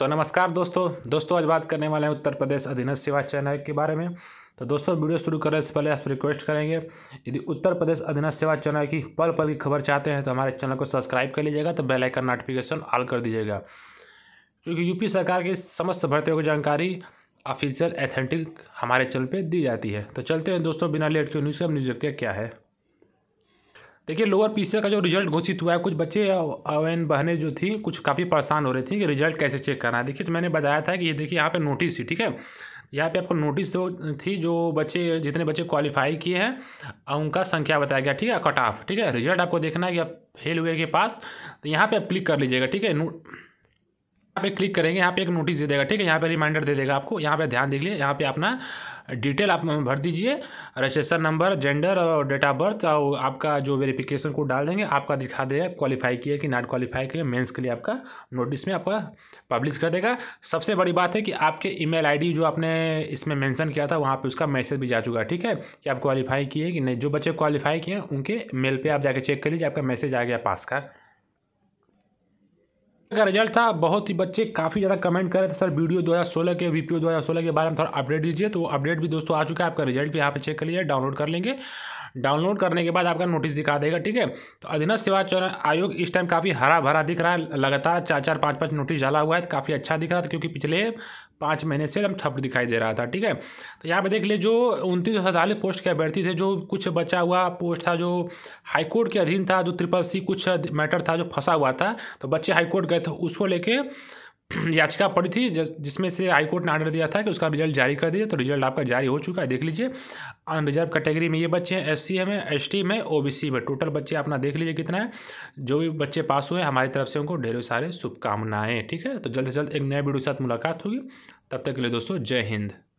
सो so, नमस्कार दोस्तों दोस्तों आज बात करने वाले हैं उत्तर प्रदेश अधीनस्थ सेवा चयन आयोग के बारे में तो दोस्तों वीडियो शुरू करने से पहले आपसे रिक्वेस्ट करेंगे यदि उत्तर प्रदेश अधीनस्थ सेवा चयन आयोग की पल पल की खबर चाहते हैं तो हमारे चैनल को सब्सक्राइब कर लीजिएगा तो बेल आइकन नोटिफिकेशन ऑल कर दीजिएगा क्योंकि यूपी सरकार की समस्त भर्तियों की जानकारी ऑफिशियल एथेंटिक हमारे चैनल पर दी जाती है तो चलते हैं दोस्तों बिना लेट के न्यूज़ अब न्यूज़ क्या है देखिए लोअर पी का जो रिजल्ट घोषित हुआ है कुछ बच्चे अवैन बहनें जो थी कुछ काफ़ी परेशान हो रही थी कि रिजल्ट कैसे चेक करना है देखिए तो मैंने बताया था कि ये देखिए यहाँ पे नोटिस थी ठीक है यहाँ पे आपको नोटिस तो थी जो बच्चे जितने बच्चे क्वालिफाई किए हैं उनका संख्या बताया गया ठीक है कट ऑफ ठीक है रिजल्ट आपको देखना है कि आप फेल हुए के पास तो यहाँ पर आप क्लिक कर लीजिएगा ठीक है यहाँ पे क्लिक करेंगे यहाँ पे एक नोटिस दे देगा ठीक है यहाँ पे रिमाइंडर दे देगा आपको यहाँ पे ध्यान दीजिए यहाँ पे अपना डिटेल आप भर दीजिए रजिस्ट्रेशन नंबर जेंडर और डेट ऑफ बर्थ और आपका जो वेरिफिकेशन कोड डाल देंगे आपका दिखा देगा क्वालिफाई किया कि नॉट क्वालिफाई किया मेंस के लिए आपका नोटिस में आपका पब्लिश कर देगा सबसे बड़ी बात है कि आपके ईमेल आईडी जो आपने इसमें मेंशन किया था वहाँ पे उसका मैसेज भी जा चुका है ठीक है कि आप क्वालिफाई किए कि नहीं जो बच्चे क्वालिफाई किए उनके मेल पर आप जाके चेक कर लीजिए आपका मैसेज आ गया पास का का रिजल्ट था बहुत ही बच्चे काफ़ी ज़्यादा कमेंट कर रहे थे सर वीडियो 2016 के वीपीओ 2016 के बारे में थोड़ा अपडेट दीजिए तो वो अपडेट भी दोस्तों आ चुका है आपका रिजल्ट भी यहाँ पे चेक कर लीजिए डाउनलोड कर लेंगे डाउनलोड करने के बाद आपका नोटिस दिखा देगा ठीक है तो अधीनस्थ सेवा चयन आयोग इस टाइम काफ़ी हरा भरा दिख रहा है लगातार चार चार पाँच पाँच नोटिस डाला हुआ है तो काफ़ी अच्छा दिख रहा था क्योंकि पिछले पाँच महीने से एकदम ठप दिखाई दे रहा था ठीक है तो यहाँ पे देख लिए जो उनतीस सौ सैंतालीस पोस्ट के अभ्यर्थी थे जो कुछ बचा हुआ पोस्ट था जो हाईकोर्ट के अधीन था जो ट्रिपल सी कुछ मैटर था जो फंसा हुआ था तो बच्चे हाईकोर्ट गए थे उसको लेके याचिका पड़ी थी जिसमें से हाईकोर्ट ने आर्डर दिया था कि उसका रिजल्ट जारी कर दिया तो रिजल्ट आपका जारी हो चुका है देख लीजिए अनरिजर्व कैटेगरी में ये बच्चे हैं एस सी में एस टी में ओ बी सी में टोटल बच्चे अपना देख लीजिए कितना है जो भी बच्चे पास हुए हमारी तरफ से उनको ढेरों सारे शुभकामनाएँ ठीक है तो जल्द से जल्द एक नए वीडियो के साथ मुलाकात होगी तब तक के लिए दोस्तों जय हिंद